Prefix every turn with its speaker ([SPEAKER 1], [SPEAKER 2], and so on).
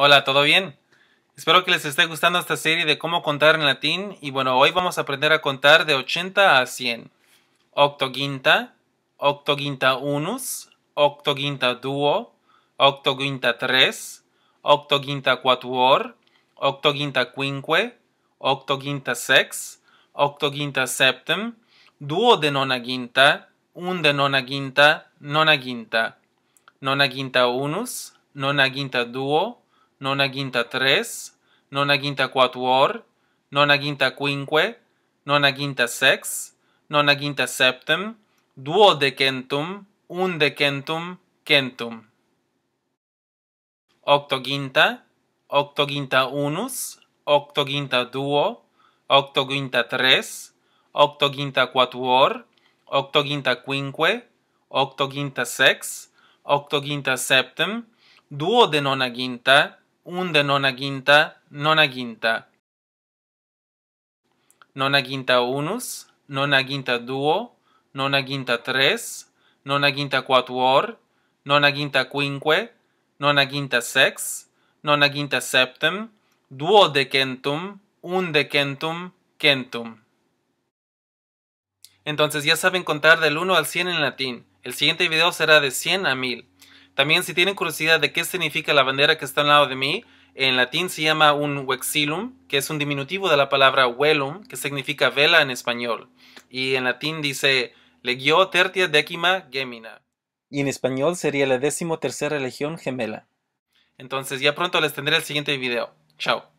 [SPEAKER 1] Hola, ¿todo bien? Espero que les esté gustando esta serie de cómo contar en latín y bueno, hoy vamos a aprender a contar de 80 a 100. Octoginta, octoginta unus, octoginta duo, octoginta tres, octoginta quatuor, octoginta quinque, octoginta sex, octoginta septem, de Un de nonaginta, nonaginta, nonaginta unus, nonaginta duo, non aginta tres, non aginta quatuor, non aginta quinque, non aginta sex, non aginta septem, duo decentum, undecentum, centum. Octoginta, octoginta unus, octoginta duo, octoginta tres, octoginta quatuor, octoginta quinque, octoginta sex, octoginta septem, duo de nonaginta, ginta, de nona quinta, nona quinta. Nona quinta unus, nona quinta duo, nona quinta tres, nona quinta quatuor, nona quinta quinque, nona quinta sex, nona quinta septem, DE undecentum, quentum. Entonces ya saben contar del 1 al 100 en latín. El siguiente video será de 100 a 1000. También si tienen curiosidad de qué significa la bandera que está al lado de mí, en latín se llama un vexillum, que es un diminutivo de la palabra velum, que significa vela en español. Y en latín dice legio tertia decima gemina. Y en español sería la décimo tercera legión gemela. Entonces ya pronto les tendré el siguiente video. Chao.